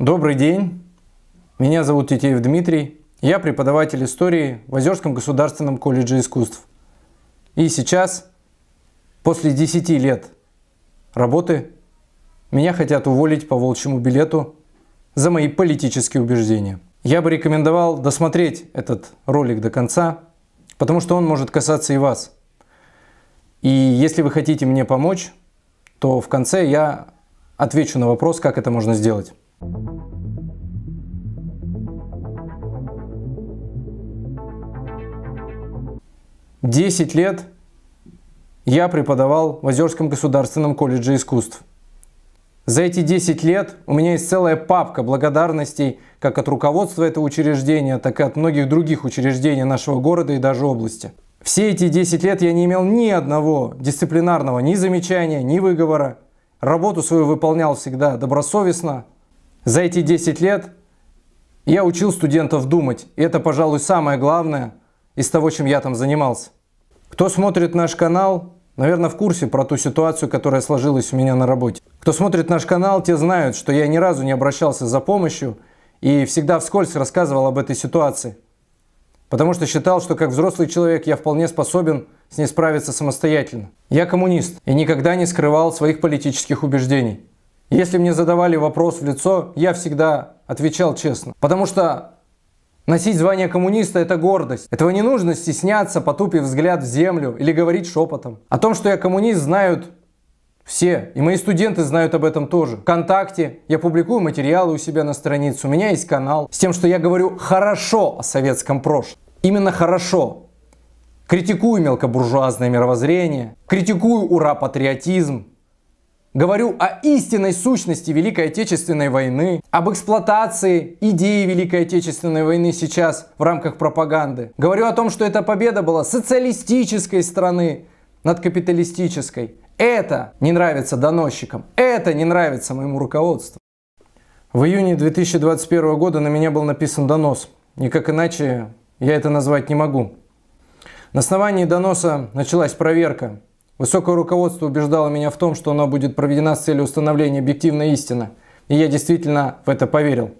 Добрый день, меня зовут Тетеев Дмитрий, я преподаватель истории в Озерском государственном колледже искусств. И сейчас, после 10 лет работы, меня хотят уволить по волчьему билету за мои политические убеждения. Я бы рекомендовал досмотреть этот ролик до конца, потому что он может касаться и вас. И если вы хотите мне помочь, то в конце я отвечу на вопрос, как это можно сделать. Десять лет я преподавал в Озерском государственном колледже искусств. За эти 10 лет у меня есть целая папка благодарностей как от руководства этого учреждения, так и от многих других учреждений нашего города и даже области. Все эти 10 лет я не имел ни одного дисциплинарного ни замечания, ни выговора. Работу свою выполнял всегда добросовестно, за эти 10 лет я учил студентов думать, и это, пожалуй, самое главное из того, чем я там занимался. Кто смотрит наш канал, наверное, в курсе про ту ситуацию, которая сложилась у меня на работе. Кто смотрит наш канал, те знают, что я ни разу не обращался за помощью и всегда вскользь рассказывал об этой ситуации. Потому что считал, что как взрослый человек я вполне способен с ней справиться самостоятельно. Я коммунист и никогда не скрывал своих политических убеждений. Если мне задавали вопрос в лицо, я всегда отвечал честно. Потому что Носить звание коммуниста – это гордость. Этого не нужно стесняться, потупив взгляд в землю или говорить шепотом. О том, что я коммунист, знают все. И мои студенты знают об этом тоже. Вконтакте я публикую материалы у себя на странице. У меня есть канал с тем, что я говорю хорошо о советском прошлом. Именно хорошо. Критикую мелкобуржуазное мировоззрение, критикую ура-патриотизм, Говорю о истинной сущности Великой Отечественной войны, об эксплуатации идеи Великой Отечественной войны сейчас в рамках пропаганды. Говорю о том, что эта победа была социалистической страны над капиталистической. Это не нравится доносчикам, это не нравится моему руководству. В июне 2021 года на меня был написан донос. Никак иначе я это назвать не могу. На основании доноса началась проверка. Высокое руководство убеждало меня в том, что она будет проведена с целью установления объективной истины. И я действительно в это поверил.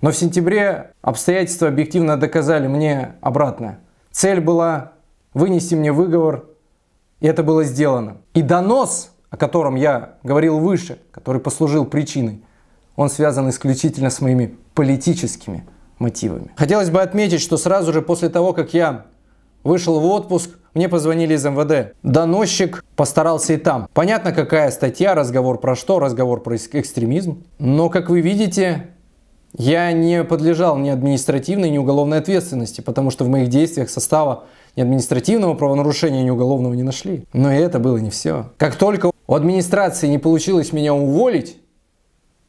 Но в сентябре обстоятельства объективно доказали мне обратное. Цель была вынести мне выговор, и это было сделано. И донос, о котором я говорил выше, который послужил причиной, он связан исключительно с моими политическими мотивами. Хотелось бы отметить, что сразу же после того, как я вышел в отпуск, мне позвонили из МВД. Доносчик постарался и там. Понятно, какая статья, разговор про что, разговор про экстремизм. Но, как вы видите, я не подлежал ни административной, ни уголовной ответственности, потому что в моих действиях состава ни административного правонарушения, ни уголовного не нашли. Но и это было не все. Как только у администрации не получилось меня уволить,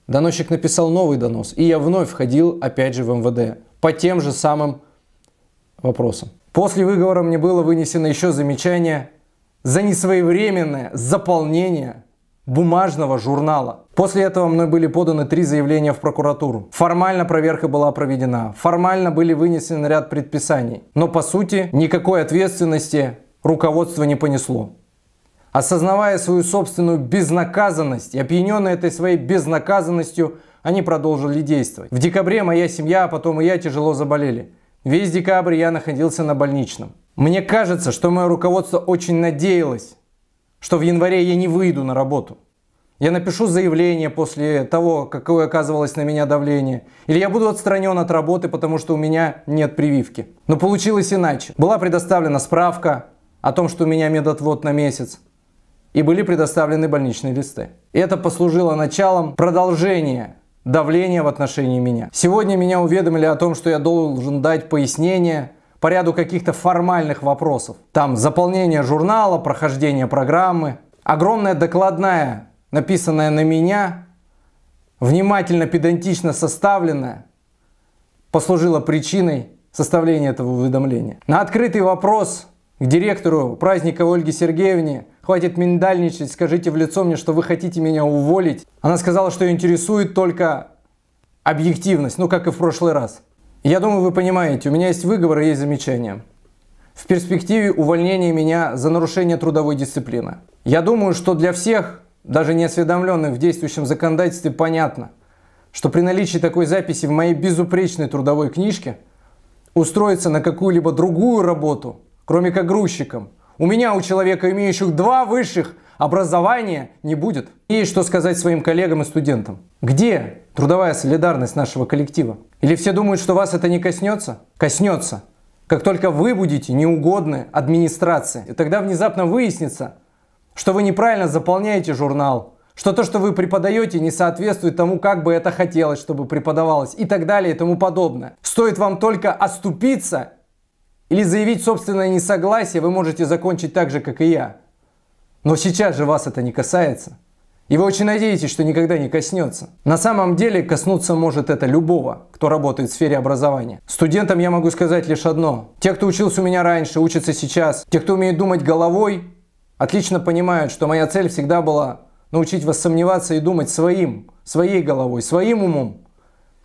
доносчик написал новый донос, и я вновь входил опять же в МВД по тем же самым вопросам. После выговора мне было вынесено еще замечание за несвоевременное заполнение бумажного журнала. После этого мной были поданы три заявления в прокуратуру. Формально проверка была проведена, формально были вынесены ряд предписаний, но по сути никакой ответственности руководство не понесло. Осознавая свою собственную безнаказанность и опьяненные этой своей безнаказанностью, они продолжили действовать. В декабре моя семья, а потом и я тяжело заболели. Весь декабрь я находился на больничном. Мне кажется, что мое руководство очень надеялось, что в январе я не выйду на работу. Я напишу заявление после того, какое оказывалось на меня давление. Или я буду отстранен от работы, потому что у меня нет прививки. Но получилось иначе. Была предоставлена справка о том, что у меня медотвод на месяц. И были предоставлены больничные листы. И это послужило началом продолжения давление в отношении меня. Сегодня меня уведомили о том, что я должен дать пояснение по ряду каких-то формальных вопросов. Там заполнение журнала, прохождение программы. Огромная докладная, написанная на меня, внимательно, педантично составленная, послужила причиной составления этого уведомления. На открытый вопрос – к директору праздника Ольге Сергеевне. Хватит миндальничать, скажите в лицо мне, что вы хотите меня уволить. Она сказала, что ее интересует только объективность, ну как и в прошлый раз. Я думаю, вы понимаете, у меня есть выговор и есть замечания. В перспективе увольнения меня за нарушение трудовой дисциплины. Я думаю, что для всех, даже неосведомленных в действующем законодательстве, понятно, что при наличии такой записи в моей безупречной трудовой книжке устроиться на какую-либо другую работу – кроме как грузчиком. У меня, у человека, имеющих два высших образования, не будет. И что сказать своим коллегам и студентам? Где трудовая солидарность нашего коллектива? Или все думают, что вас это не коснется? Коснется. Как только вы будете неугодны администрации, и тогда внезапно выяснится, что вы неправильно заполняете журнал, что то, что вы преподаете, не соответствует тому, как бы это хотелось, чтобы преподавалось и так далее и тому подобное. Стоит вам только оступиться или заявить собственное несогласие вы можете закончить так же, как и я. Но сейчас же вас это не касается. И вы очень надеетесь, что никогда не коснется. На самом деле коснуться может это любого, кто работает в сфере образования. Студентам я могу сказать лишь одно. Те, кто учился у меня раньше, учатся сейчас. Те, кто умеет думать головой, отлично понимают, что моя цель всегда была научить вас сомневаться и думать своим, своей головой, своим умом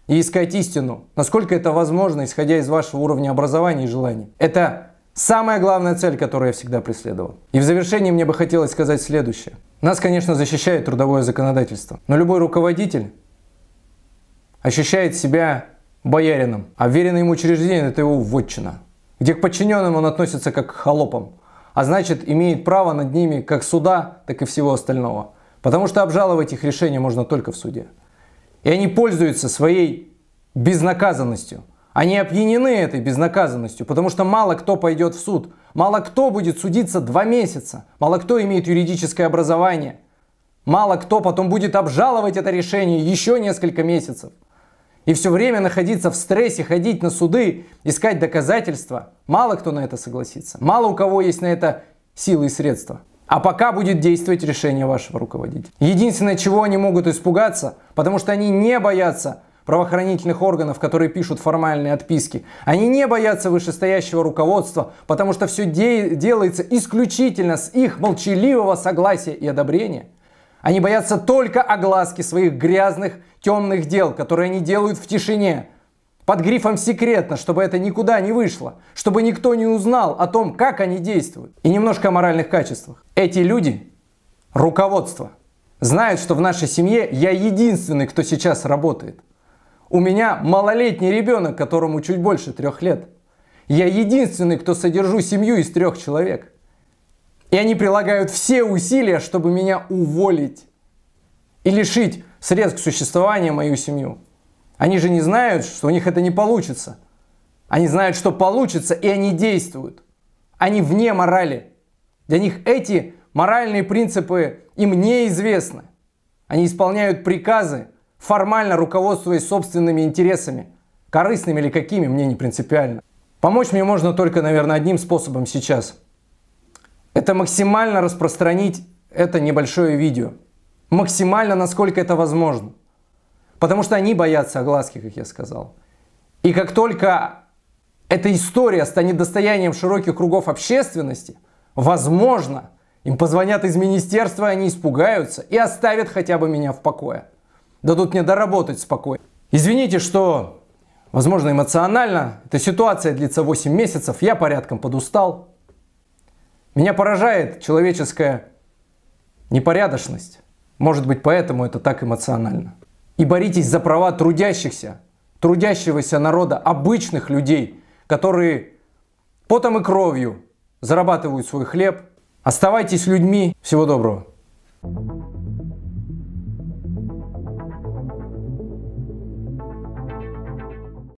и искать истину, насколько это возможно, исходя из вашего уровня образования и желаний. Это самая главная цель, которую я всегда преследовал. И в завершении мне бы хотелось сказать следующее. Нас, конечно, защищает трудовое законодательство, но любой руководитель ощущает себя боярином, а веренное ему учреждение – это его вотчина, где к подчиненным он относится как к холопам, а значит имеет право над ними как суда, так и всего остального. Потому что обжаловать их решение можно только в суде. И они пользуются своей безнаказанностью. Они опьянены этой безнаказанностью, потому что мало кто пойдет в суд, мало кто будет судиться два месяца, мало кто имеет юридическое образование, мало кто потом будет обжаловать это решение еще несколько месяцев. И все время находиться в стрессе, ходить на суды, искать доказательства, мало кто на это согласится, мало у кого есть на это силы и средства. А пока будет действовать решение вашего руководителя. Единственное, чего они могут испугаться, потому что они не боятся правоохранительных органов, которые пишут формальные отписки. Они не боятся вышестоящего руководства, потому что все де- делается исключительно с их молчаливого согласия и одобрения. Они боятся только огласки своих грязных, темных дел, которые они делают в тишине, под грифом «секретно», чтобы это никуда не вышло, чтобы никто не узнал о том, как они действуют. И немножко о моральных качествах. Эти люди, руководство, знают, что в нашей семье я единственный, кто сейчас работает. У меня малолетний ребенок, которому чуть больше трех лет. Я единственный, кто содержу семью из трех человек. И они прилагают все усилия, чтобы меня уволить и лишить средств к существованию мою семью. Они же не знают, что у них это не получится. Они знают, что получится, и они действуют. Они вне морали. Для них эти моральные принципы им неизвестны. Они исполняют приказы, формально руководствуясь собственными интересами. Корыстными или какими, мне не принципиально. Помочь мне можно только, наверное, одним способом сейчас. Это максимально распространить это небольшое видео. Максимально, насколько это возможно. Потому что они боятся огласки, как я сказал. И как только эта история станет достоянием широких кругов общественности, возможно, им позвонят из министерства, они испугаются и оставят хотя бы меня в покое. Дадут мне доработать спокойно. Извините, что, возможно, эмоционально. Эта ситуация длится 8 месяцев, я порядком подустал. Меня поражает человеческая непорядочность. Может быть, поэтому это так эмоционально. И боритесь за права трудящихся, трудящегося народа, обычных людей, которые потом и кровью зарабатывают свой хлеб. Оставайтесь людьми. Всего доброго.